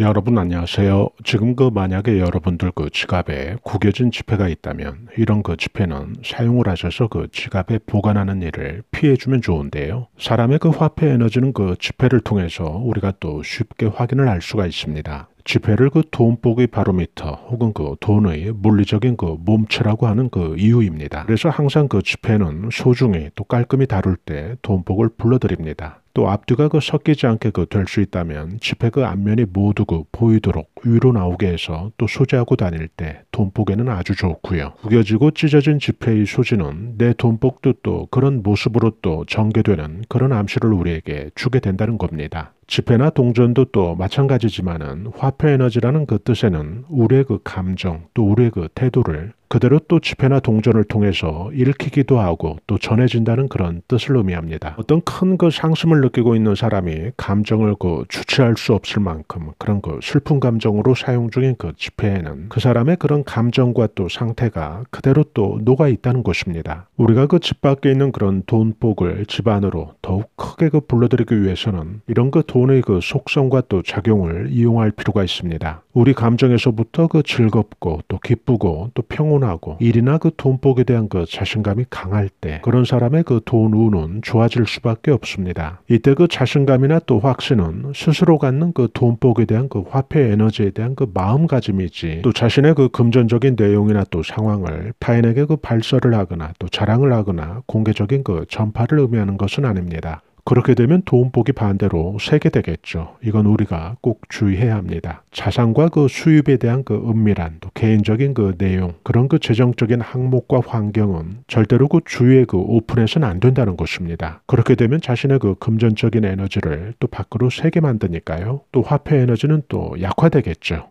여러분 안녕하세요. 지금 그 만약에 여러분들 그 지갑에 구겨진 지폐가 있다면 이런 그 지폐는 사용을 하셔서 그 지갑에 보관하는 일을 피해주면 좋은데요. 사람의 그 화폐 에너지는 그 지폐를 통해서 우리가 또 쉽게 확인을 할 수가 있습니다. 지폐를 그 돈복의 바로미터 혹은 그 돈의 물리적인 그 몸체라고 하는 그 이유입니다. 그래서 항상 그 지폐는 소중히 또 깔끔히 다룰 때 돈복을 불러드립니다. 또 앞뒤가 그 섞이지 않게 그 될 수 있다면 지폐 그 앞면이 모두 그 보이도록 위로 나오게 해서 또 소지하고 다닐 때 돈복에는 아주 좋고요. 구겨지고 찢어진 지폐의 소지는 내 돈복도 또 그런 모습으로 또 전개되는 그런 암시를 우리에게 주게 된다는 겁니다. 지폐나 동전도 또 마찬가지지만은 화폐 에너지라는 그 뜻에는 우리의 그 감정 또 우리의 그 태도를 그대로 또 지폐나 동전을 통해서 읽히기도 하고 또 전해진다는 그런 뜻을 의미합니다. 어떤 큰 그 상심을 느끼고 있는 사람이 감정을 그 주체할 수 없을 만큼 그런 그 슬픈 감정으로 사용 중인 그 지폐에는 그 사람의 그런 감정과 또 상태가 그대로 또 녹아 있다는 것입니다. 우리가 그 집 밖에 있는 그런 돈복을 집 안으로 더욱 크게 그 불러들이기 위해서는 이런 그 돈의 그 속성과 또 작용을 이용할 필요가 있습니다. 우리 감정에서부터 그 즐겁고 또 기쁘고 또 평온 피곤하고 일이나 그 돈복에 대한 그 자신감이 강할 때 그런 사람의 그돈 운은 좋아질 수밖에 없습니다. 이때 그 자신감이나 또 확신은 스스로 갖는 그 돈복에 대한 그 화폐 에너지에 대한 그 마음가짐이지 또 자신의 그 금전적인 내용이나 또 상황을 타인에게 그 발설을 하거나 또 자랑을 하거나 공개적인 그 전파를 의미하는 것은 아닙니다. 그렇게 되면 돈복이 반대로 세게 되겠죠. 이건 우리가 꼭 주의해야 합니다. 자산과 그 수입에 대한 그 은밀한 개인적인 그 내용, 그런 그 재정적인 항목과 환경은 절대로 그 주위에 그 오픈해서는 안 된다는 것입니다. 그렇게 되면 자신의 그 금전적인 에너지를 또 밖으로 새게 만드니까요. 또 화폐 에너지는 또 약화되겠죠.